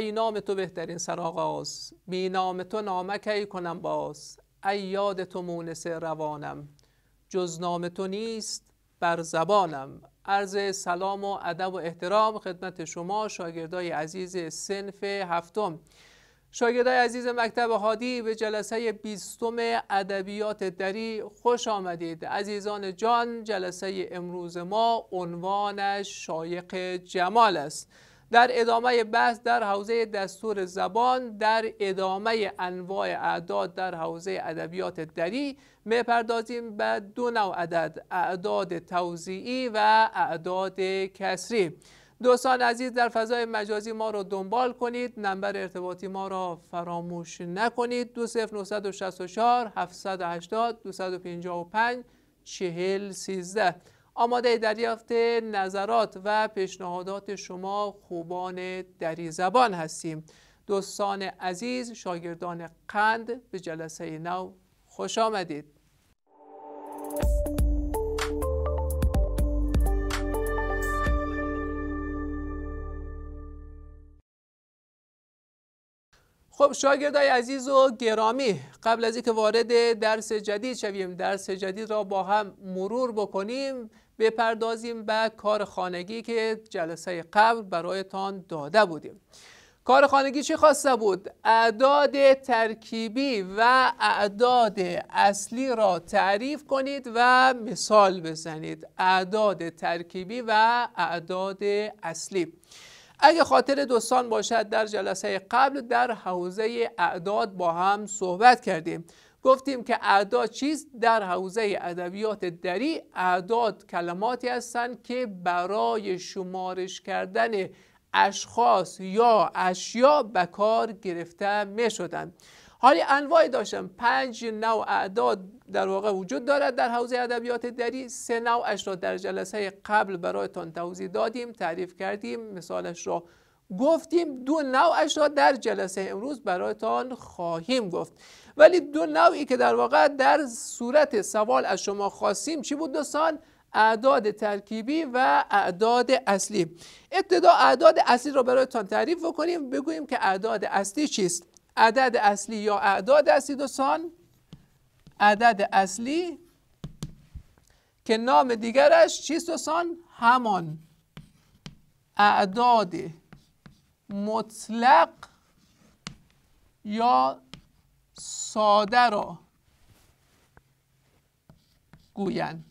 ای نام تو بهترین سرآغاز بی نام تو نامک ای کنم باز ای یاد تو مونس روانم جز نام تو نیست بر زبانم عرض سلام و ادب و احترام خدمت شما شاگردای عزیز سنف هفتم شاگردای عزیز مکتب هادی به جلسه بیستم ادبیات دری خوش آمدید عزیزان جان جلسه امروز ما عنوانش شایق جمال است در ادامه بحث در حوزه دستور زبان در ادامه انواع اعداد در حوزه ادبیات دری میپردازیم به دو نوع عدد اعداد توضیعی و اعداد کسری دوستان عزیز در فضای مجازی ما را دنبال کنید نمبر ارتباطی ما را فراموش نکنید و 780 255 4013 آماده دریافت نظرات و پیشنهادات شما خوبان دری زبان هستیم دوستان عزیز شاگردان قند به جلسه نو خوش آمدید خب شاگردای عزیز و گرامی قبل از اینکه وارد درس جدید شویم درس جدید را با هم مرور بکنیم بپردازیم به کار خانگی که جلسه قبل برایتان داده بودیم کار خانگی چی خواسته بود؟ اعداد ترکیبی و اعداد اصلی را تعریف کنید و مثال بزنید اعداد ترکیبی و اعداد اصلی اگه خاطر دوستان باشد در جلسه قبل در حوزه اعداد با هم صحبت کردیم گفتیم که اعداد چیز در حوزه ادبیات دری اعداد کلماتی هستند که برای شمارش کردن اشخاص یا اشیا به کار گرفته می شدند حالی انواعی داشتم پنج نوع اعداد در واقع وجود دارد در حوزه ادبیات دری سه نوعش را در جلسه قبل برایتان توضیح دادیم تعریف کردیم مثالش را گفتیم دو نوعش را در جلسه امروز برایتان خواهیم گفت ولی دو نوعی که در واقع در صورت سوال از شما خواستیم چی بود دوستان اعداد ترکیبی و اعداد اصلی ابتدا اعداد اصلی را برایتان تعریف بکنیم بگوییم که اعداد اصلی چیست عدد اصلی یا اعداد اصلی دوستان عدد اصلی که نام دیگرش چیست دوستان همان اعداد مطلق یا ساده را گویند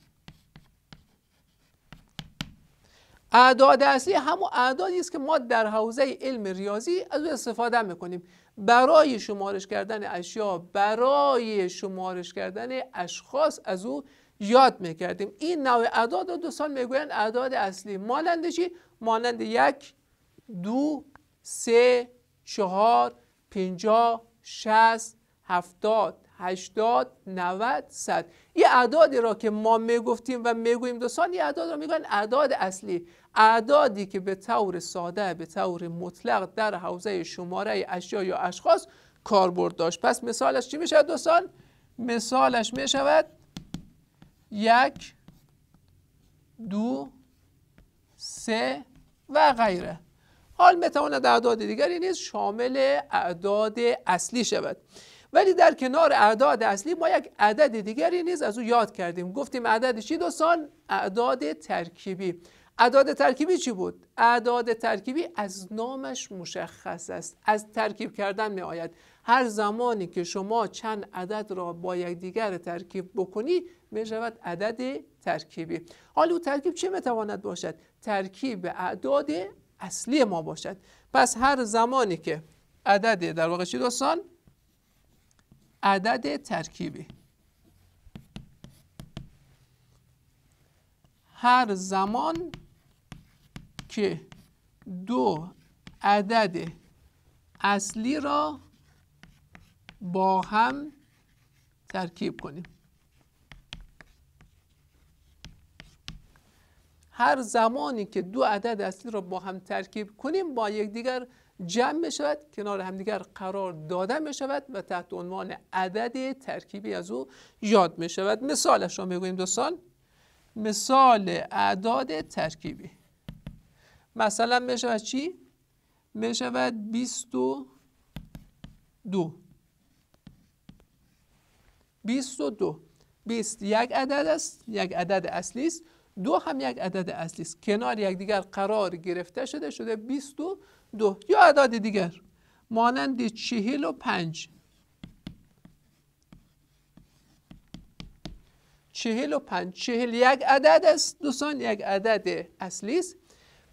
اعداد اصلی همون اعدادی است که ما در حوزه علم ریاضی از او استفاده میکنیم برای شمارش کردن اشیا برای شمارش کردن اشخاص از او یاد میکردیم این نوع اعداد رو دوستان میگویند اعداد اصلی مانند چی مانند یک دو سه چهار پنجاه شست هفتاد هشتاد نود صد یه اعدادی را که ما میگفتیم و میگوییم دوستان یه اعداد را میگن اعداد اصلی اعدادی که به طور ساده به طور مطلق در حوزه شماره اشیا یا اشخاص کاربرد داشت پس مثالش چی میشه دوستان مثالش میشود یک دو سه و غیره حال میتواند اعداد دیگری نیز شامل اعداد اصلی شود ولی در کنار اعداد اصلی ما یک عدد دیگری نیز از او یاد کردیم گفتیم عدد چی دوستان اعداد ترکیبی اعداد ترکیبی چی بود؟ اعداد ترکیبی از نامش مشخص است از ترکیب کردن می آید هر زمانی که شما چند عدد را با یکدیگر ترکیب بکنی می شود عدد ترکیبی حالا ترکیب چه میتواند باشد؟ ترکیب اعداد اصلی ما باشد پس هر زمانی که عدد در واقع چی دوستان؟ عدد ترکیبی هر زمان که دو عدد اصلی را با هم ترکیب کنیم هر زمانی که دو عدد اصلی را با هم ترکیب کنیم با یکدیگر جمع می شود کنار همدیگر قرار داده می شود و تحت عنوان عدد ترکیبی از او یاد می شود مثالش را می گوییم دو مثال اعداد ترکیبی مثلا میشود چی؟ میشود 22 22 21 عدد است یک عدد اصلی است دو هم یک عدد اصلی است کنار یکدیگر قرار گرفته شده شده 22 یا عدد دیگر مانند چهل و پنج چهل و پنج چهل یک عدد است دوستان یک عدد اصلی است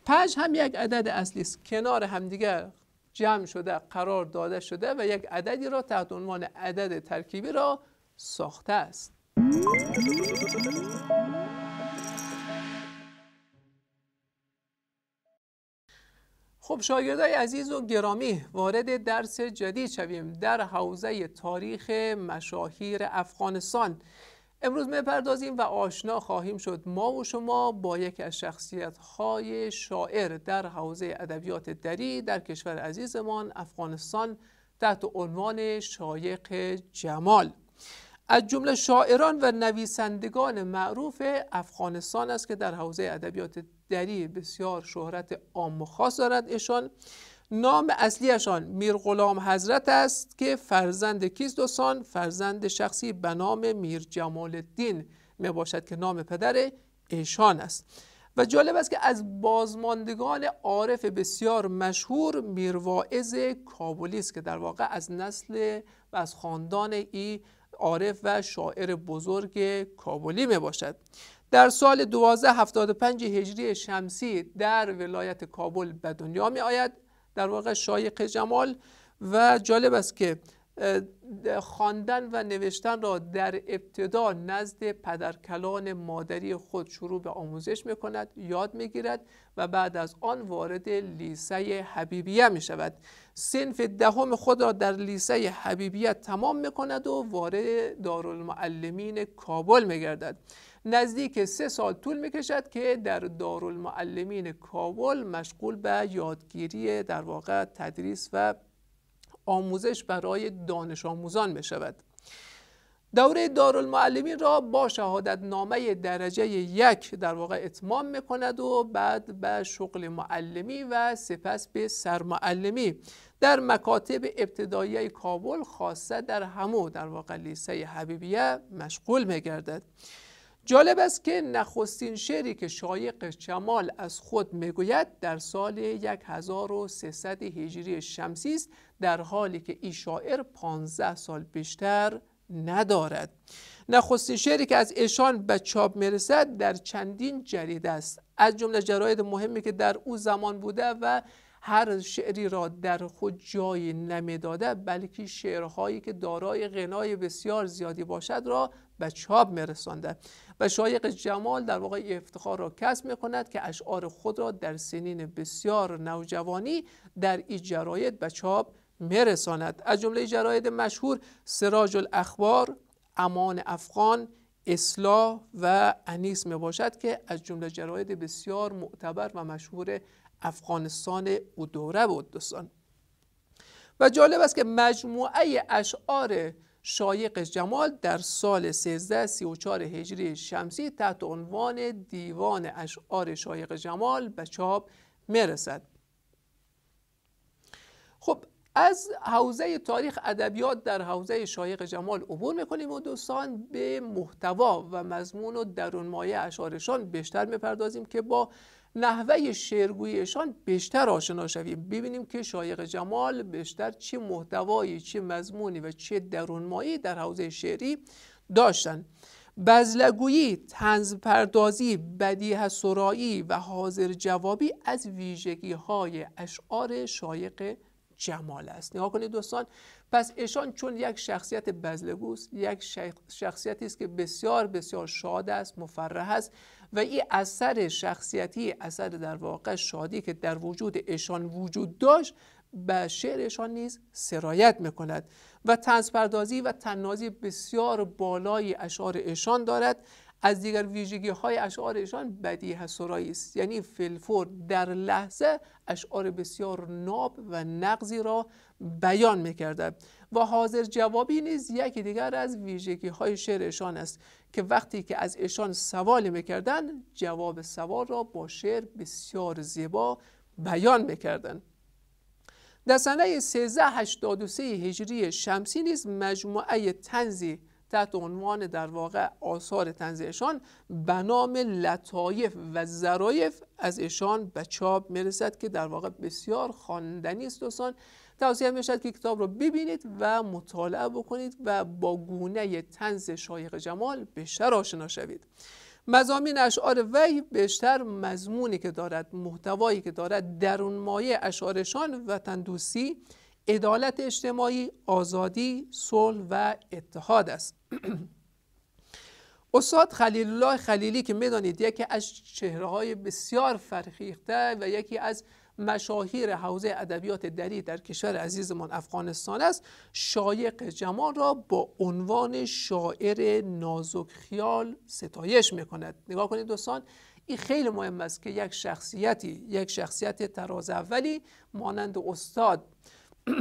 پنج هم یک عدد اصلی است کنار همدیگر جمع شده قرار داده شده و یک عددی را تحت عنوان عدد ترکیبی را ساخته است خب شاگردای عزیز و گرامی وارد درس جدید شویم در حوزه تاریخ مشاهیر افغانستان امروز میپردازیم و آشنا خواهیم شد ما و شما با یکی از شخصیت های شاعر در حوزه ادبیات دری در کشور عزیزمان افغانستان تحت عنوان شایق جمال از جمله شاعران و نویسندگان معروف افغانستان است که در حوزه ادبیات دری بسیار شهرت عام و خاص دارد ایشان نام اصلیشان میر غلام حضرت است که فرزند کیز دوستان فرزند شخصی به نام میر جمال الدین می باشد که نام پدر ایشان است و جالب است که از بازماندگان عارف بسیار مشهور میرواعظ کابلی است که در واقع از نسل و از خاندان ای عارف و شاعر بزرگ کابلی می باشد در سال 1275 هجری شمسی در ولایت کابل به دنیا می آید در واقع شایق جمال و جالب است که خواندن و نوشتن را در ابتدا نزد پدرکلان مادری خود شروع به آموزش می کند یاد می گیرد و بعد از آن وارد لیسه حبیبیه می شود سنف دهم خود را در لیسه حبیبیه تمام می کند و وارد دارالمعلمین کابل می گردد نزدیک سه سال طول میکشد که در دارالمعلمین کابل مشغول به یادگیری در واقع تدریس و آموزش برای دانش آموزان میشود. دوره دارالمعلمین را با شهادت نامه درجه یک در واقع اتمام میکند و بعد به شغل معلمی و سپس به سرمعلمی در مکاتب ابتدایی کابل خاصه در همو در واقع لیسه حبیبیه مشغول میگردد جالب است که نخستین شعری که شایق جمال از خود میگوید در سال 1300 هجری شمسی است در حالی که این شاعر 15 سال بیشتر ندارد نخستین شعری که از ایشان به چاپ میرسد در چندین جریده است از جمله جراید مهمی که در او زمان بوده و هر شعری را در خود جای نمیداده بلکه شعرهایی که دارای غنای بسیار زیادی باشد را به چاپ میرسانده و شایق جمال در واقع افتخار را کسب میکند که اشعار خود را در سنین بسیار نوجوانی در این جراید به چاپ میرساند از جمله جراید مشهور سراج الاخبار امان افغان اصلاح و انیس می باشد که از جمله جراید بسیار معتبر و مشهور افغانستان او دوره و دوستان و جالب است که مجموعه اشعار شایق جمال در سال 1334 هجری شمسی تحت عنوان دیوان اشعار شایق جمال به چاپ میرسد خب از حوزه تاریخ ادبیات در حوزه شایق جمال عبور میکنیم و دوستان به محتوا و مضمون و مایه اشعارشان بیشتر میپردازیم که با نحوه شعرگوییشان بیشتر آشنا شویم ببینیم که شایق جمال بیشتر چه محتوایی چه مضمونی و چه درونمایی در حوزه شعری داشتند بزلگویی، تنزپردازی، بدیه سرایی و حاضر جوابی از ویژگی های اشعار شایق جمال است نگاه کنید دوستان پس ایشان چون یک شخصیت بزلگوست یک شخصیتی است که بسیار بسیار شاد است مفرح است و این اثر شخصیتی اثر در واقع شادی که در وجود ایشان وجود داشت به شعرشان نیز سرایت میکند و تنزپردازی و تنازی بسیار بالای اشعار ایشان دارد از دیگر ویژگی های اشعار ایشان بدیه سرایی است یعنی فلفور در لحظه اشعار بسیار ناب و نقضی را بیان میکرده و حاضر جوابی نیز یکی دیگر از ویژگی های شعر است که وقتی که از ایشان سوال میکردن جواب سوال را با شعر بسیار زیبا بیان میکردن. در سنه 1383 هجری شمسی نیز مجموعه تنزی تحت عنوان در واقع آثار تنزیشان به نام لطایف و ظرایف از ایشان به چاپ میرسد که در واقع بسیار خواندنی است دوستان توصیه میشد که کتاب رو ببینید و مطالعه بکنید و با گونه تنز شایق جمال بیشتر آشنا شوید مزامین اشعار وی بیشتر مضمونی که دارد محتوایی که دارد درون مایه اشعارشان تندوسی عدالت اجتماعی آزادی صلح و اتحاد است استاد خلیل الله خلیلی که میدانید یکی از چهره های بسیار فرخیخته و یکی از مشاهیر حوزه ادبیات دری در کشور عزیزمان افغانستان است شایق جمال را با عنوان شاعر نازک خیال ستایش میکند نگاه کنید دوستان این خیلی مهم است که یک شخصیتی یک شخصیت تراز اولی مانند استاد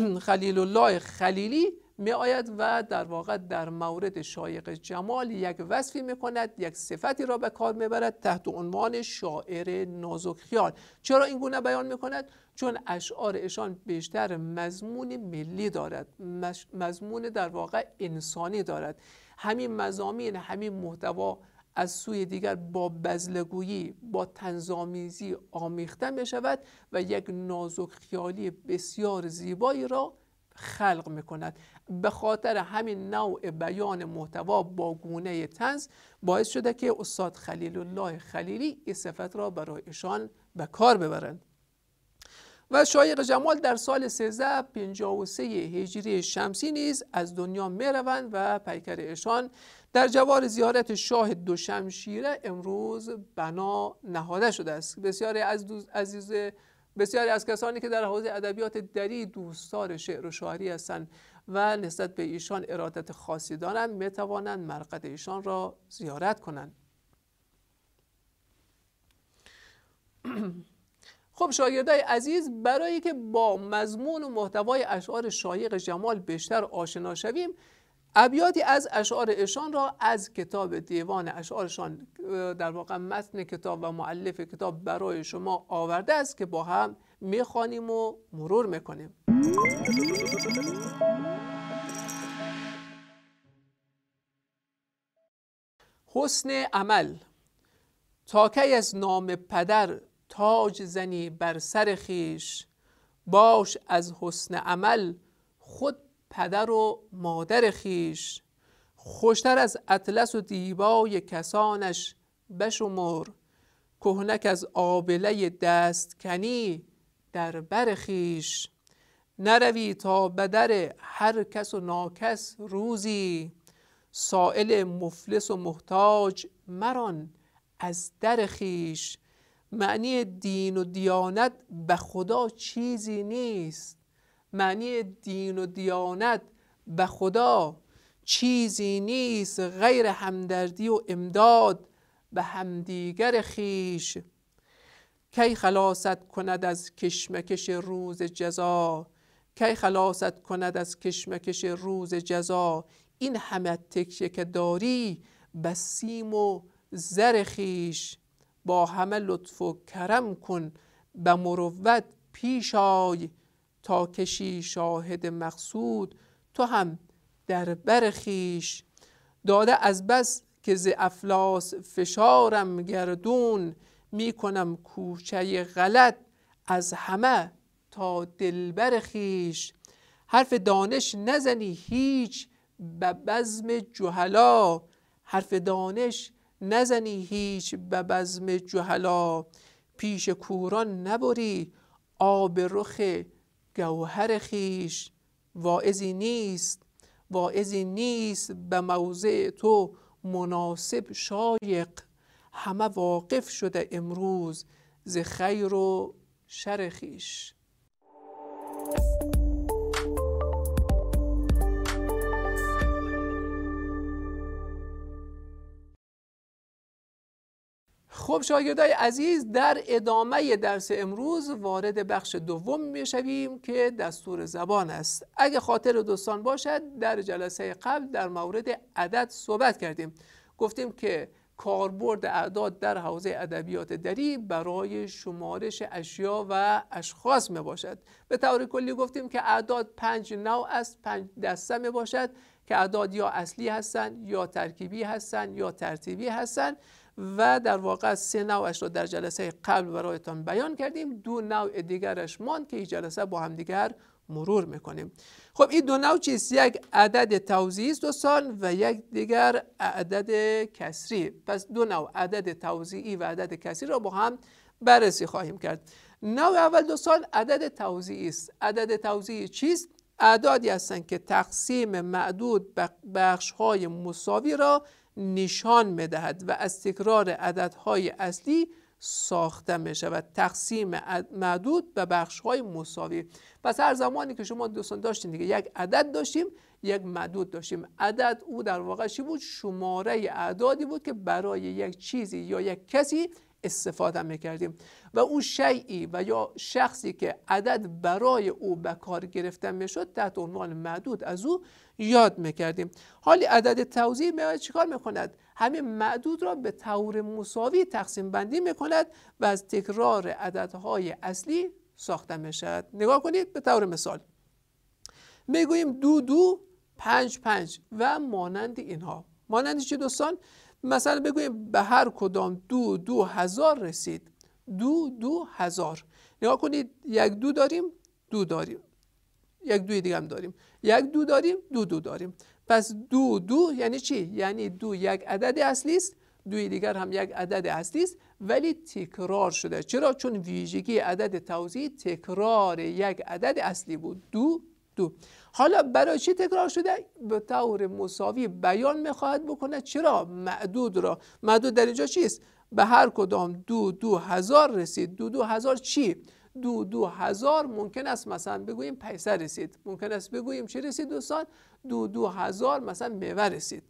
خلیل الله خلیلی می آید و در واقع در مورد شایق جمال یک وصفی می کند یک صفتی را به کار می برد تحت عنوان شاعر نازک خیال چرا این گونه بیان می کند؟ چون اشعار ایشان بیشتر مضمون ملی دارد مضمون در واقع انسانی دارد همین مزامین همین محتوا از سوی دیگر با بزلگویی با تنظامیزی آمیختن شود و یک نازک خیالی بسیار زیبایی را خلق میکند به خاطر همین نوع بیان محتوا با گونه تنز باعث شده که استاد خلیل الله خلیلی این صفت را برایشان به کار ببرند و شایق جمال در سال 1353 هجری شمسی نیز از دنیا روند و پیکر ایشان در جوار زیارت شاه دوشمشیره امروز بنا نهاده شده است بسیاری از عزیز بسیاری از کسانی که در حوزه ادبیات دری دوستار شعر و شاعری هستند و نسبت به ایشان ارادت خاصی دارند میتوانند مرقد ایشان را زیارت کنند خب شاگردای عزیز برای که با مضمون و محتوای اشعار شایق جمال بیشتر آشنا شویم ابیاتی از اشعار ایشان را از کتاب دیوان اشعارشان در واقع متن کتاب و معلف کتاب برای شما آورده است که با هم میخوانیم و مرور میکنیم حسن عمل تا که از نام پدر تاج زنی بر سر خیش باش از حسن عمل خود پدر و مادر خیش خوشتر از اطلس و دیبای کسانش بشمر کهنک از آبله کنی در بر خیش نروی تا بدر هر کس و ناکس روزی سائل مفلس و محتاج مران از در خیش معنی دین و دیانت به خدا چیزی نیست معنی دین و دیانت به خدا چیزی نیست غیر همدردی و امداد به همدیگر خیش کی خلاصت کند از کشمکش روز جزا کی خلاصت کند از کشمکش روز جزا این همه تکیه که داری به سیم و زر خیش با همه لطف و کرم کن به مروت پیشای تا کشی شاهد مقصود تو هم در بر خیش داده از بس که ز افلاس فشارم گردون میکنم کوچه غلط از همه تا دلبر خیش حرف دانش نزنی هیچ به بزم جهلا حرف دانش نزنی هیچ به بزم جهلا پیش کوران نبری آب رخ گوهر خیش واعظی نیست واعظی نیست به موضع تو مناسب شایق همه واقف شده امروز ز خیر و شر خیش خب شاگردای عزیز در ادامه درس امروز وارد بخش دوم میشویم که دستور زبان است اگه خاطر دوستان باشد در جلسه قبل در مورد عدد صحبت کردیم گفتیم که کاربرد اعداد در حوزه ادبیات دری برای شمارش اشیا و اشخاص می باشد به طور کلی گفتیم که اعداد پنج نوع است پنج دسته می باشد که اعداد یا اصلی هستند یا ترکیبی هستند یا ترتیبی هستند و در واقع سه نوعش را در جلسه قبل برایتان بیان کردیم دو نوع دیگرش ماند که این جلسه با همدیگر مرور میکنیم خب این دو نوع چیست یک عدد توزیعی است دوستان و یک دیگر عدد کسری پس دو نوع عدد توزیعی و عدد کسری را با هم بررسی خواهیم کرد نوع اول دوستان عدد توزیعی است عدد توضیعی چیست اعدادی هستند که تقسیم معدود بخش های مساوی را نشان میدهد و از تکرار عددهای اصلی ساخته می شود تقسیم معدود به بخش های مساوی پس هر زمانی که شما دوستان داشتین دیگه یک عدد داشتیم یک معدود داشتیم عدد او در واقع چی بود شماره اعدادی بود که برای یک چیزی یا یک کسی استفاده می کردیم و اون شیعی و یا شخصی که عدد برای او به کار گرفته شد تحت عنوان معدود از او یاد میکردیم حالی عدد توضیح میاد چیکار میکند همه معدود را به طور مساوی تقسیم بندی میکند و از تکرار عددهای اصلی ساخته میشد نگاه کنید به طور مثال میگوییم دو دو پنج پنج و مانند اینها مانند چی دوستان مثلا بگوییم به هر کدام دو دو هزار رسید دو دو هزار نگاه کنید یک دو داریم دو داریم یک دوی دیگه هم داریم یک دو داریم دو دو داریم پس دو دو یعنی چی یعنی دو یک عدد اصلی است دوی دیگر هم یک عدد اصلی است ولی تکرار شده چرا چون ویژگی عدد توزیع تکرار یک عدد اصلی بود دو دو حالا برای چی تکرار شده به طور مساوی بیان میخواهد بکنه چرا معدود را معدود در اینجا چیست به هر کدام دو دو هزار رسید دو دو هزار چی دو دو هزار ممکن است مثلا بگوییم پیسه رسید ممکن است بگوییم چه رسید دوستان دو دو هزار مثلا میوه رسید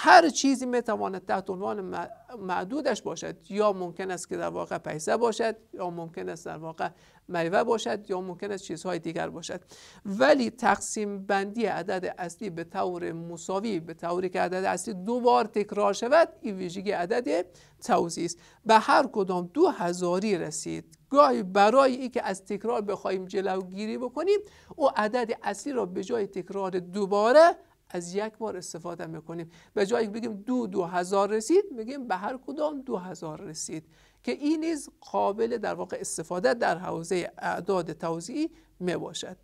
هر چیزی میتواند تحت عنوان معدودش باشد یا ممکن است که در واقع پیسه باشد یا ممکن است در واقع میوه باشد یا ممکن است چیزهای دیگر باشد ولی تقسیم بندی عدد اصلی به طور مساوی به طوری که عدد اصلی دو بار تکرار شود این ویژگی عدد توزیع است به هر کدام دو هزاری رسید گاهی برای اینکه از تکرار بخوایم جلوگیری بکنیم او عدد اصلی را به جای تکرار دوباره از یک بار استفاده میکنیم به جایی که بگیم دو دو هزار رسید میگیم به هر کدام دو هزار رسید که این نیز قابل در واقع استفاده در حوزه اعداد توضیعی میباشد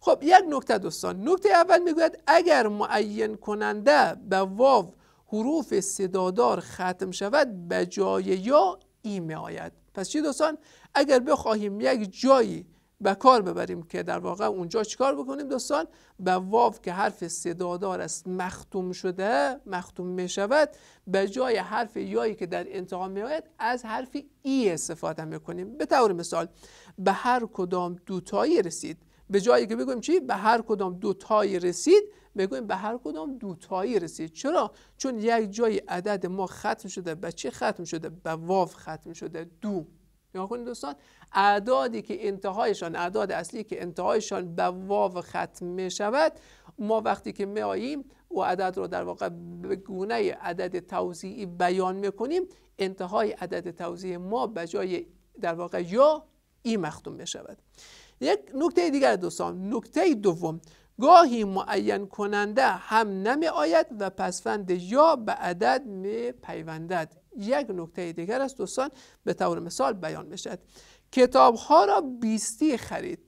خب یک نکته دوستان نکته اول میگوید اگر معین کننده به واو حروف صدادار ختم شود به جای یا ای می آید پس چی دوستان اگر بخواهیم یک جایی به کار ببریم که در واقع اونجا چیکار بکنیم دوستان به واو که حرف صدادار است مختوم شده مختوم می شود به جای حرف یایی که در انتقام می آید از حرف ای استفاده می کنیم به طور مثال به هر کدام دوتایی رسید به جایی که بگویم چی به هر کدام دوتایی رسید بگویم به هر کدام دوتایی رسید چرا چون یک جای عدد ما ختم شده به چه ختم شده به واو ختم شده دو نگاه کنید دوستان اعدادی که انتهایشان اعداد اصلی که انتهایشان به واو ختم می شود ما وقتی که میاییم و عدد رو در واقع به گونه عدد توزیعی بیان می کنیم انتهای عدد توزیع ما به جای در واقع یا ای مختوم شود یک نکته دیگر دوستان نکته دوم گاهی معین کننده هم نمی آید و پسفند یا به عدد می پیوندد یک نکته دیگر است دوستان به طور مثال بیان میشد کتاب ها را بیستی خرید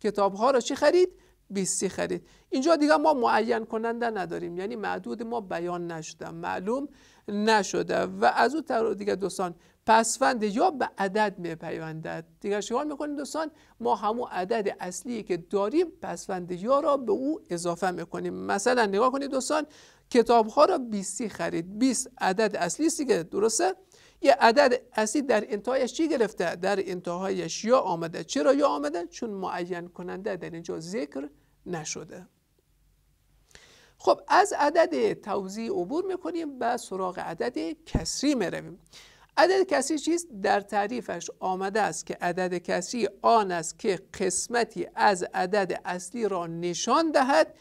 کتاب ها را چی خرید؟ بیستی خرید اینجا دیگه ما معین کننده نداریم یعنی معدود ما بیان نشده معلوم نشده و از او طرف دیگه دوستان پسفند یا به عدد میپیوندد دیگر شکار میکنیم دوستان ما همو عدد اصلی که داریم پسفند یا را به او اضافه میکنیم مثلا نگاه کنید دوستان کتاب ها را 20 خرید 20 عدد اصلی است که درسته یه عدد اصلی در انتهایش چی گرفته در انتهایش یا آمده چرا یا آمده چون معین کننده در اینجا ذکر نشده خب از عدد توزیع عبور میکنیم و سراغ عدد کسری میرویم عدد کسری چیست در تعریفش آمده است که عدد کسری آن است که قسمتی از عدد اصلی را نشان دهد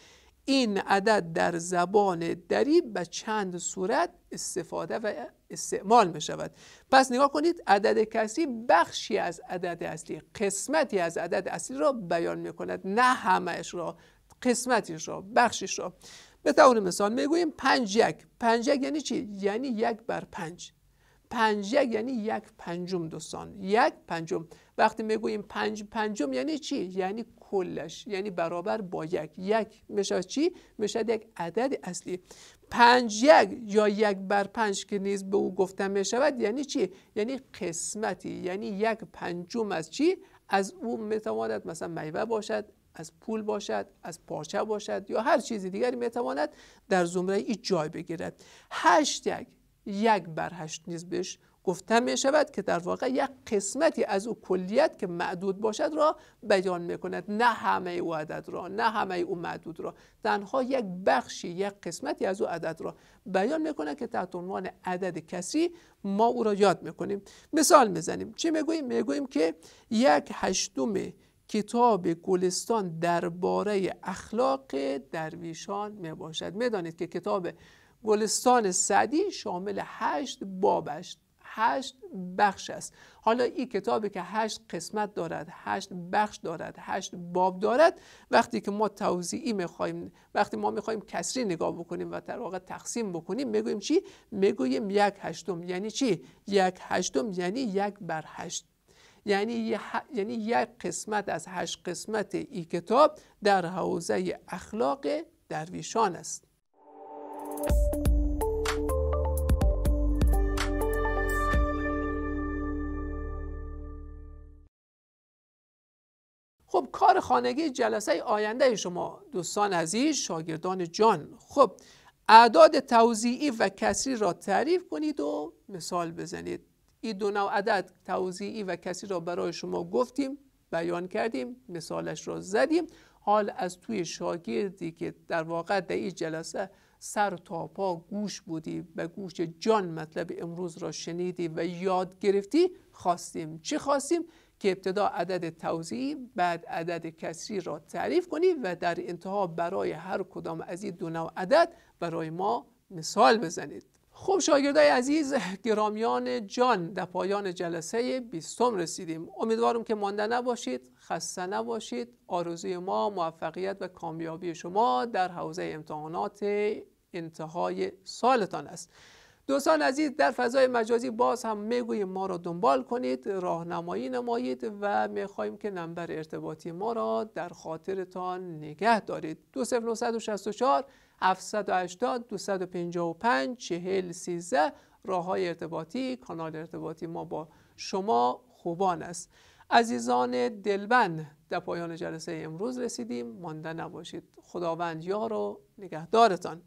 این عدد در زبان دری به چند صورت استفاده و استعمال می شود پس نگاه کنید عدد کسری بخشی از عدد اصلی قسمتی از عدد اصلی را بیان می کند نه همهش را قسمتش را بخشش را به طور مثال میگوییم پنج یک پنج یک یعنی چی؟ یعنی یک بر پنج پنج یک یعنی یک پنجم دوستان یک پنجم وقتی میگوییم پنج پنجم یعنی چی؟ یعنی کلش یعنی برابر با یک یک میشه چی؟ میشه یک عدد اصلی پنج یک یا یک بر پنج که نیز به او گفته میشود یعنی چی؟ یعنی قسمتی یعنی یک پنجم از چی؟ از او میتواند مثلا میوه باشد از پول باشد از پارچه باشد یا هر چیز دیگری میتواند در زمره ای جای بگیرد هشت یک بر هشت نیز بهش گفته می شود که در واقع یک قسمتی از او کلیت که معدود باشد را بیان می کند نه همه او عدد را نه همه او معدود را تنها یک بخشی یک قسمتی از او عدد را بیان می کند که تحت عنوان عدد کسی ما او را یاد می کنیم مثال می زنیم چی می گوییم؟ که یک هشتم کتاب گلستان درباره اخلاق درویشان می باشد می دانید که کتاب گلستان سعدی شامل هشت باب هشت بخش است حالا این کتابی که هشت قسمت دارد هشت بخش دارد هشت باب دارد وقتی که ما توضیعی میخوایم وقتی ما میخوایم کسری نگاه بکنیم و در واقع تقسیم بکنیم میگویم چی میگوییم یک هشتم یعنی چی یک هشتم یعنی یک بر هشت یعنی یعنی یک قسمت از هشت قسمت ای کتاب در حوزه اخلاق درویشان است خب کار خانگی جلسه آینده شما دوستان عزیز شاگردان جان خب اعداد توضیعی و کسری را تعریف کنید و مثال بزنید این دو نوع عدد توضیعی و کسی را برای شما گفتیم بیان کردیم مثالش را زدیم حال از توی شاگردی که در واقع در این جلسه سر تا پا گوش بودی به گوش جان مطلب امروز را شنیدی و یاد گرفتی خواستیم چی خواستیم که ابتدا عدد توضیعی بعد عدد کسری را تعریف کنی و در انتها برای هر کدام از این دو نوع عدد برای ما مثال بزنید خب شاگردای عزیز گرامیان جان در پایان جلسه بیستم رسیدیم امیدوارم که مانده نباشید خسته نباشید آرزوی ما موفقیت و کامیابی شما در حوزه امتحانات انتهای سالتان است دوستان عزیز در فضای مجازی باز هم میگوییم ما را دنبال کنید راهنمایی نمایید و میخواهیم که نمبر ارتباطی ما را در خاطرتان نگه دارید 2964 780 255 40 13 راه های ارتباطی کانال ارتباطی ما با شما خوبان است عزیزان دلبند در پایان جلسه امروز رسیدیم مانده نباشید خداوند یار و نگهدارتان